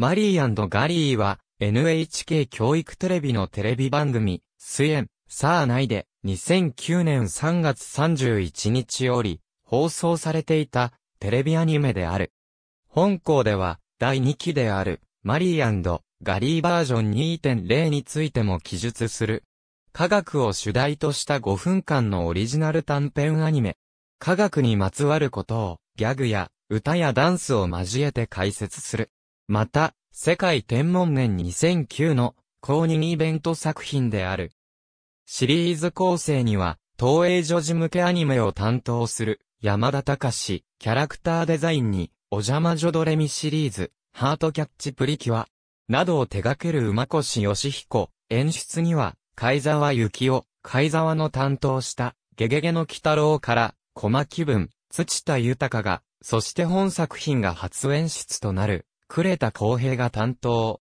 マリーガリーは NHK 教育テレビのテレビ番組、スエン、さあないで2009年3月31日より放送されていたテレビアニメである。本校では第2期であるマリーガリーバージョン2.0についても記述する。科学を主題とした5分間のオリジナル短編アニメ。科学にまつわることをギャグや歌やダンスを交えて解説する。また、世界天文年2009の公認イベント作品である。シリーズ構成には、東映女児向けアニメを担当する山田隆史、キャラクターデザインに、お邪魔女ドレミシリーズ、ハートキャッチプリキュア、などを手掛ける馬越義彦、演出には、海沢幸雄、海沢の担当した、ゲゲゲの鬼太郎から、駒木文、土田豊が、そして本作品が初演出となる、呉田公平が担当。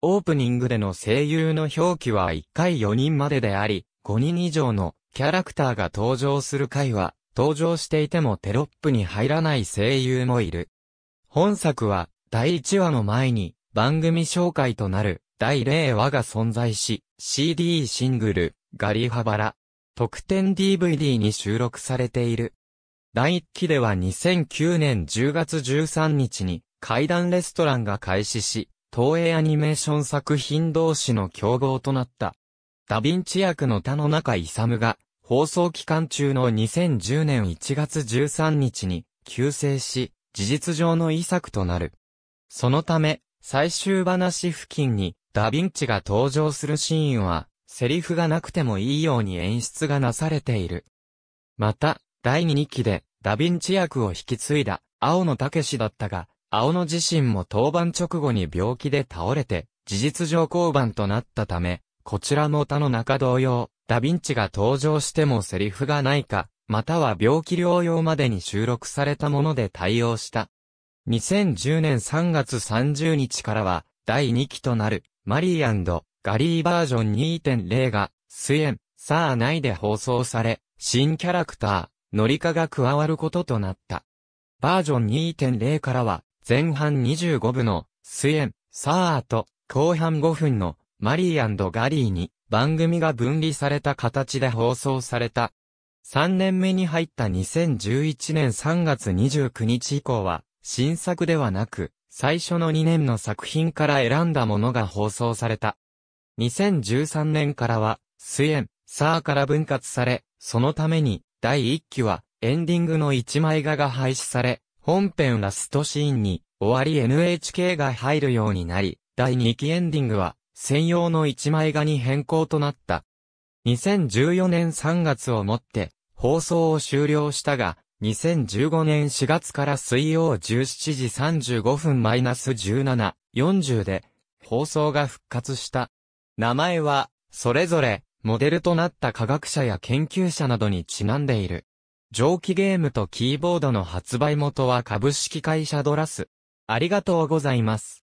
オープニングでの声優の表記は1回4人までであり、5人以上のキャラクターが登場する回は、登場していてもテロップに入らない声優もいる。本作は、第1話の前に、番組紹介となる、第0話が存在し、CD シングル、ガリハバラ、特典 DVD に収録されている。第1期では2009年10月13日に、階段レストランが開始し、東映アニメーション作品同士の競合となった。ダヴィンチ役の田野中勇が、放送期間中の2010年1月13日に、急成し、事実上の遺作となる。そのため、最終話付近に、ダヴィンチが登場するシーンは、セリフがなくてもいいように演出がなされている。また、第2期で、ダヴィンチ役を引き継いだ、青野武だったが、青野自身も登板直後に病気で倒れて、事実上降板となったため、こちらも他の中同様、ダヴィンチが登場してもセリフがないか、または病気療養までに収録されたもので対応した。2010年3月30日からは、第2期となる、マリーガリーバージョン2.0が、スエン、サーなで放送され、新キャラクター、ノリカが加わることとなった。バージョン2.0からは、前半25部のスエン、サーと後半5分のマリーガリーに番組が分離された形で放送された。3年目に入った2011年3月29日以降は新作ではなく最初の2年の作品から選んだものが放送された。2013年からはスエン、サーから分割され、そのために第1期はエンディングの1枚画が廃止され、本編ラストシーンに、終わり NHK が入るようになり、第2期エンディングは、専用の一枚画に変更となった。2014年3月をもって、放送を終了したが、2015年4月から水曜17時35分 -17、40で、放送が復活した。名前は、それぞれ、モデルとなった科学者や研究者などにちなんでいる。蒸気ゲームとキーボードの発売元は株式会社ドラス。ありがとうございます。